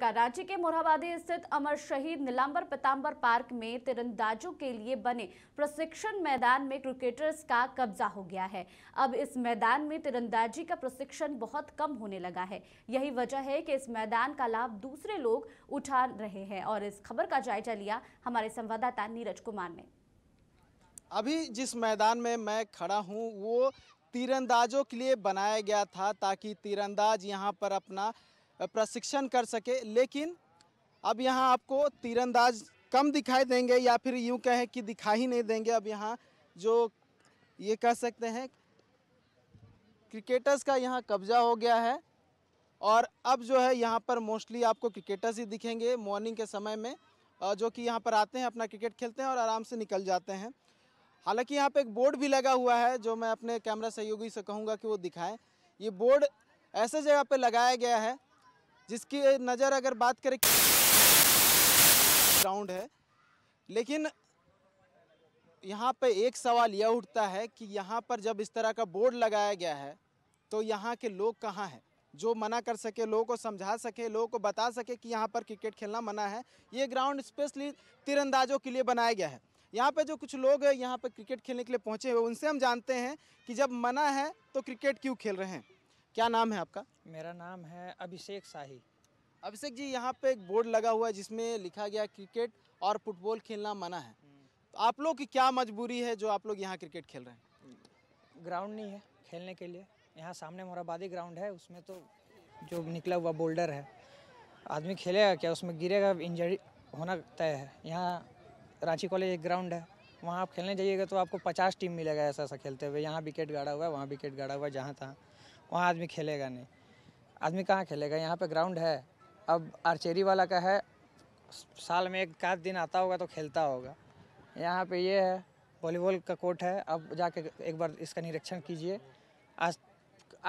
कराची के मोरहाबादी स्थित अमर शहीद नीलाम्बर पताम्बर पार्क में तिरंदाजों के लिए बने प्रशिक्षण मैदान में क्रिकेटर्स का कब्जा हो गया है अब इस मैदान में तिरंदाजी का प्रशिक्षण बहुत कम होने लगा है यही वजह है कि इस मैदान का लाभ दूसरे लोग उठा रहे हैं और इस खबर का जायजा लिया हमारे संवाददाता नीरज कुमार ने अभी जिस मैदान में मैं खड़ा हूँ वो तीरंदाजों के लिए बनाया गया था ताकि तीरंदाज यहाँ पर अपना प्रशिक्षण कर सके लेकिन अब यहाँ आपको तीरंदाज कम दिखाई देंगे या फिर यूँ कहें कि दिखाई नहीं देंगे अब यहाँ जो ये कह सकते हैं क्रिकेटर्स का यहाँ कब्जा हो गया है और अब जो है यहाँ पर मोस्टली आपको क्रिकेटर्स ही दिखेंगे मॉर्निंग के समय में जो कि यहाँ पर आते हैं अपना क्रिकेट खेलते हैं और आराम से निकल जाते हैं हालांकि यहाँ पे एक बोर्ड भी लगा हुआ है जो मैं अपने कैमरा सहयोगी से कहूँगा कि वो दिखाएं ये बोर्ड ऐसे जगह पे लगाया गया है जिसकी नज़र अगर बात करें ग्राउंड है लेकिन यहाँ पर एक सवाल यह उठता है कि यहाँ पर जब इस तरह का बोर्ड लगाया गया है तो यहाँ के लोग कहाँ हैं जो मना कर सके लोगों को समझा सके लोगों को बता सके कि यहाँ पर क्रिकेट खेलना मना है ये ग्राउंड स्पेशली तीरंदाजों के लिए बनाया गया है यहाँ पर जो कुछ लोग यहाँ पर क्रिकेट खेलने के लिए पहुँचे हुए उनसे हम जानते हैं कि जब मना है तो क्रिकेट क्यों खेल रहे हैं क्या नाम है आपका मेरा नाम है अभिषेक शाही अभिषेक जी यहाँ पे एक बोर्ड लगा हुआ है जिसमें लिखा गया क्रिकेट और फुटबॉल खेलना मना है तो आप लोग की क्या मजबूरी है जो आप लोग यहाँ क्रिकेट खेल रहे हैं ग्राउंड नहीं है खेलने के लिए यहाँ सामने मोराबादी ग्राउंड है उसमें तो जो निकला हुआ बोल्डर है आदमी खेलेगा क्या उसमें गिरेगा इंजरी होना तय है यहाँ रांची कॉलेज एक ग्राउंड है वहाँ आप खेलने जाइएगा तो आपको पचास टीम मिलेगा ऐसा ऐसा खेलते हुए यहाँ विकेट गाड़ा हुआ है वहाँ विकेट गाड़ा हुआ है जहाँ तहाँ वहाँ आदमी खेलेगा नहीं आदमी कहाँ खेलेगा यहाँ पे ग्राउंड है अब आर्चरी वाला का है साल में एक आध दिन आता होगा तो खेलता होगा यहाँ पे ये है वॉलीबॉल का कोर्ट है अब जाके एक बार इसका निरीक्षण कीजिए आज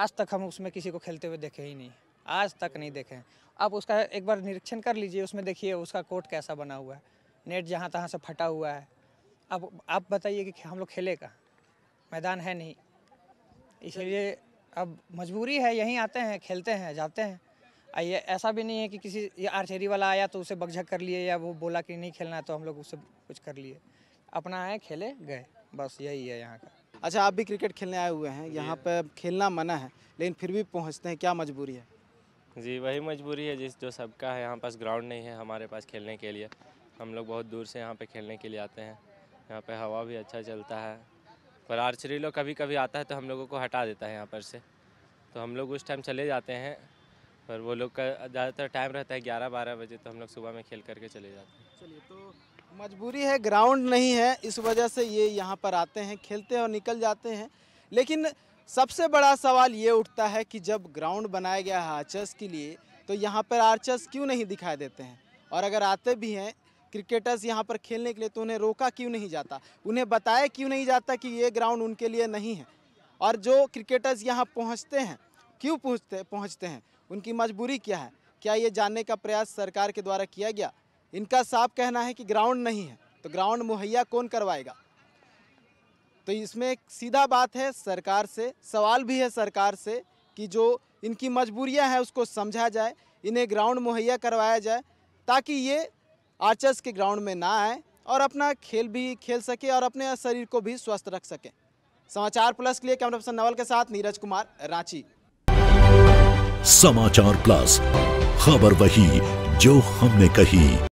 आज तक हम उसमें किसी को खेलते हुए देखे ही नहीं आज तक नहीं देखे हैं आप उसका एक बार निरीक्षण कर लीजिए उसमें देखिए उसका कोर्ट कैसा बना हुआ है नेट जहाँ तहाँ से फटा हुआ है अब आप बताइए कि हम लोग खेले कहाँ मैदान है नहीं इसलिए अब मजबूरी है यहीं आते हैं खेलते हैं जाते हैं ये ऐसा भी नहीं है कि किसी ये आर्चरी वाला आया तो उसे बगझक कर लिए या वो बोला कि नहीं खेलना है तो हम लोग उसे कुछ कर लिए अपना आए खेले गए बस यही है यहाँ का अच्छा आप भी क्रिकेट खेलने आए हुए हैं यहाँ पर खेलना मना है लेकिन फिर भी पहुँचते हैं क्या मजबूरी है जी वही मजबूरी है जिस जो सबका है यहाँ पास ग्राउंड नहीं है हमारे पास खेलने के लिए हम लोग बहुत दूर से यहाँ पर खेलने के लिए आते हैं यहाँ पर हवा भी अच्छा चलता है पर आर्चरी लोग कभी कभी आता है तो हम लोगों को हटा देता है यहाँ पर से तो हम लोग उस टाइम चले जाते हैं पर वो लोग का ज़्यादातर टाइम रहता है ग्यारह बारह बजे तो हम लोग सुबह में खेल करके चले जाते हैं चलिए तो मजबूरी है ग्राउंड नहीं है इस वजह से ये यहाँ पर आते हैं खेलते हैं और निकल जाते हैं लेकिन सबसे बड़ा सवाल ये उठता है कि जब ग्राउंड बनाया गया है आर्चर्स के लिए तो यहाँ पर आर्चर्स क्यों नहीं दिखाई देते हैं और अगर आते भी हैं क्रिकेटर्स यहाँ पर खेलने के लिए तो उन्हें रोका क्यों नहीं जाता उन्हें बताया क्यों नहीं जाता कि ये ग्राउंड उनके लिए नहीं है और जो क्रिकेटर्स यहाँ पहुँचते हैं क्यों पहुँचते पहुँचते हैं उनकी मजबूरी क्या है क्या ये जानने का प्रयास सरकार के द्वारा किया गया इनका साफ कहना है कि ग्राउंड नहीं है तो ग्राउंड मुहैया कौन करवाएगा तो इसमें एक सीधा बात है सरकार से सवाल भी है सरकार से कि जो इनकी मजबूरियां हैं उसको समझा जाए इन्हें ग्राउंड मुहैया करवाया जाए ताकि ये आर्चर्स के ग्राउंड में ना आए और अपना खेल भी खेल सके और अपने शरीर को भी स्वस्थ रख सके समाचार प्लस के लिए कैमरा पर्सन नवल के साथ नीरज कुमार रांची समाचार प्लस खबर वही जो हमने कही